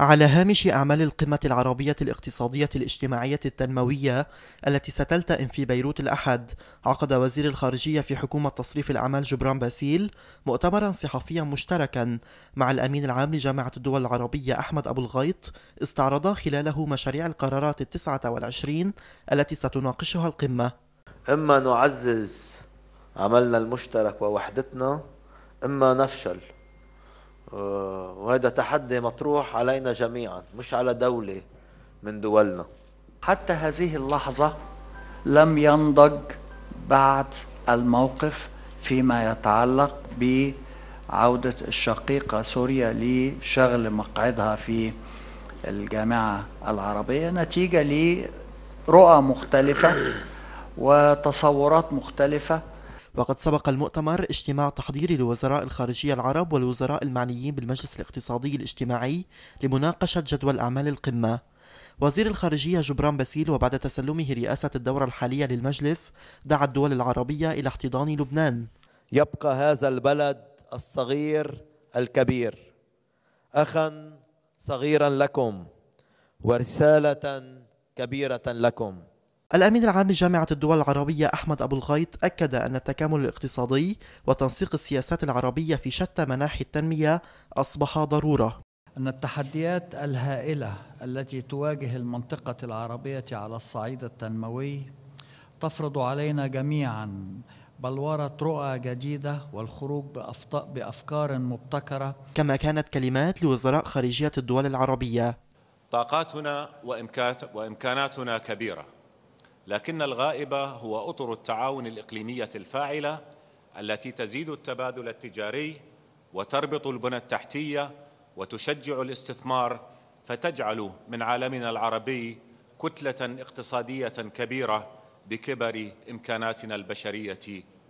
على هامش أعمال القمة العربية الاقتصادية الاجتماعية التنموية التي ستلتئم في بيروت الأحد، عقد وزير الخارجية في حكومة تصريف الأعمال جبران باسيل مؤتمرا صحفيا مشتركا مع الأمين العام لجامعة الدول العربية أحمد أبو الغيط استعرضا خلاله مشاريع القرارات التسعة والعشرين التي ستناقشها القمة إما نعزز عملنا المشترك ووحدتنا إما نفشل آه، وهذا تحدي مطروح علينا جميعا مش على دولة من دولنا حتى هذه اللحظة لم ينضج بعد الموقف فيما يتعلق بعودة الشقيقة سوريا لشغل مقعدها في الجامعة العربية نتيجة لرؤى مختلفة وتصورات مختلفة وقد سبق المؤتمر اجتماع تحضيري لوزراء الخارجية العرب والوزراء المعنيين بالمجلس الاقتصادي الاجتماعي لمناقشة جدول أعمال القمة وزير الخارجية جبران باسيل وبعد تسلمه رئاسة الدورة الحالية للمجلس دعا الدول العربية إلى احتضان لبنان يبقى هذا البلد الصغير الكبير أخا صغيرا لكم ورسالة كبيرة لكم الأمين العام لجامعة الدول العربية أحمد أبو الغيط أكد أن التكامل الاقتصادي وتنسيق السياسات العربية في شتى مناحي التنمية أصبح ضرورة أن التحديات الهائلة التي تواجه المنطقة العربية على الصعيد التنموي تفرض علينا جميعا بلورة رؤى جديدة والخروج بأفكار مبتكرة كما كانت كلمات لوزراء خارجية الدول العربية طاقاتنا وإمكاناتنا كبيرة لكن الغائبة هو أطر التعاون الإقليمية الفاعلة التي تزيد التبادل التجاري وتربط البنى التحتية وتشجع الاستثمار فتجعل من عالمنا العربي كتلة اقتصادية كبيرة بكبر إمكاناتنا البشرية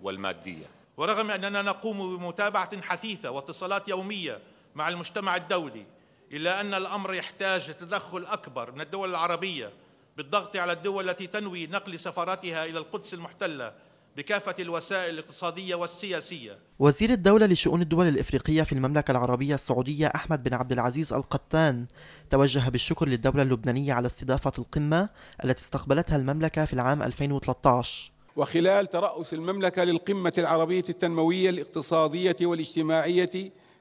والمادية ورغم أننا نقوم بمتابعة حثيثة واتصالات يومية مع المجتمع الدولي إلا أن الأمر يحتاج لتدخل أكبر من الدول العربية بالضغط على الدول التي تنوي نقل سفاراتها إلى القدس المحتلة بكافة الوسائل الاقتصادية والسياسية وزير الدولة لشؤون الدول الإفريقية في المملكة العربية السعودية أحمد بن عبد العزيز القطان توجه بالشكر للدولة اللبنانية على استضافة القمة التي استقبلتها المملكة في العام 2013 وخلال ترأس المملكة للقمة العربية التنموية الاقتصادية والاجتماعية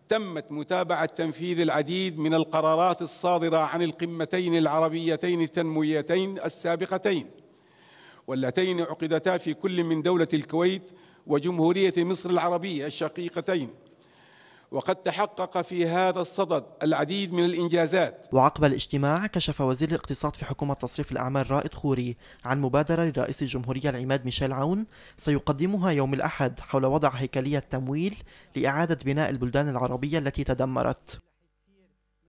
تمت متابعة تنفيذ العديد من القرارات الصادرة عن القمتين العربيتين التنمويتين السابقتين واللتين عقدتا في كل من دولة الكويت وجمهورية مصر العربية الشقيقتين وقد تحقق في هذا الصدد العديد من الإنجازات وعقب الاجتماع كشف وزير الاقتصاد في حكومة تصريف الأعمال رائد خوري عن مبادرة لرئيس الجمهورية العماد ميشيل عون سيقدمها يوم الأحد حول وضع هيكلية تمويل لإعادة بناء البلدان العربية التي تدمرت